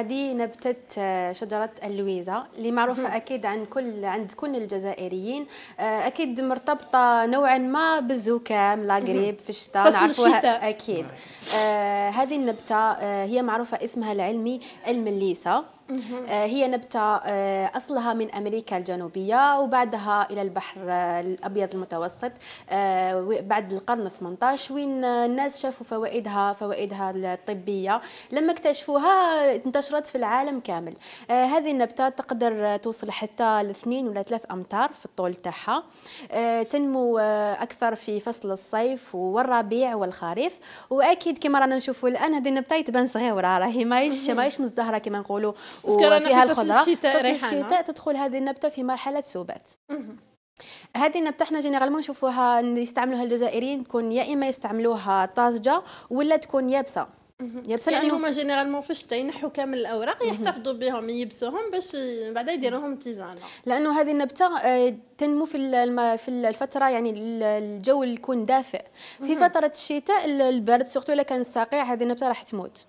هذه نبتة آه، شجرة اللويزة اللي معروفة أكيد عند كل عند كل الجزائريين آه، أكيد مرتبطة نوعا ما بالزكام لاغريب في الشتاء فصل الشتاء أكيد آه هذه النبتة آه، هي معروفة اسمها العلمي المليسة آه، هي نبتة آه، أصلها من أمريكا الجنوبية وبعدها إلى البحر الأبيض المتوسط آه، بعد القرن 18 وين الناس شافوا فوائدها فوائدها الطبية لما اكتشفوها انتشرت في العالم كامل هذه النبتة تقدر توصل حتى لاثنين ولا ثلاث أمتار في الطول تاعها تنمو أكثر في فصل الصيف والربيع والخريف وأكيد كما رانا نشوفوا الآن هذه النبتة تبان صغيرة راهي ماهيش ماهيش مزدهرة كما نقولوا وفيها الخضرة في الشتاء, فصل الشتاء تدخل هذه النبتة في مرحلة سبات هذه النبتة حنا جينيرالمون نشوفوها يستعملوها الجزائريين تكون يا اما يستعملوها طازجة ولا تكون يابسة يابسه يعني هما جينيرالمون في الشتاء ينحوا كامل الاوراق يحتفظوا بهم يبسوهم باش بعدا يديروهم تيزانه لانه هذه النبته آه، تنمو في في الفتره يعني الجو يكون دافئ في فتره الشتاء البرد سورتو الا كان ساقع هذه النبته راح تموت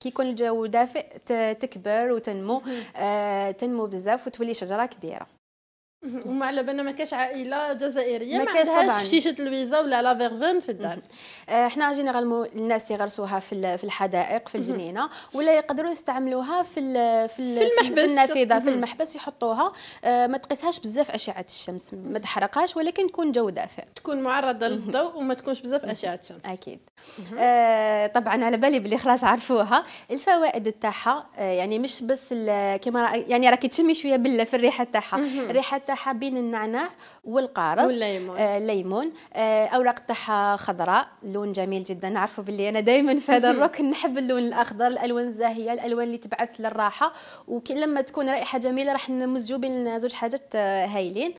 كي يكون الجو دافئ تكبر وتنمو آه تنمو بزاف وتولي شجره كبيره وما على بالنا ما كاش عائله جزائريه ما عندهاش حشيشه الفيزا ولا لا فيرفين في الدار احنا آه، جينيرالمون الناس يغرسوها في في الحدائق في الجنينه ولا يقدروا يستعملوها في في, في المحبس في النافذه في المحبس يحطوها آه، ما تقيسهاش بزاف اشعه الشمس ما تحرقهاش ولكن تكون جو دافئ تكون معرضه للضوء وما تكونش بزاف اشعه الشمس اكيد اه طبعا على بالي بلي خلاص عرفوها الفوائد تاعها آه، يعني مش بس كيما يعني راكي تشمي شويه بالله في الريحه تاعها الريحه تاعها تاعها بين النعناع والقارص والليمون آه, آه، اوراق تاعها خضراء لون جميل جدا نعرفوا باللي انا دائما في هذا الركن نحب اللون الاخضر الالوان الزاهيه الالوان اللي تبعث للراحه لما تكون رائحه جميله راح نمزجوا بين زوج حاجات آه، هايلين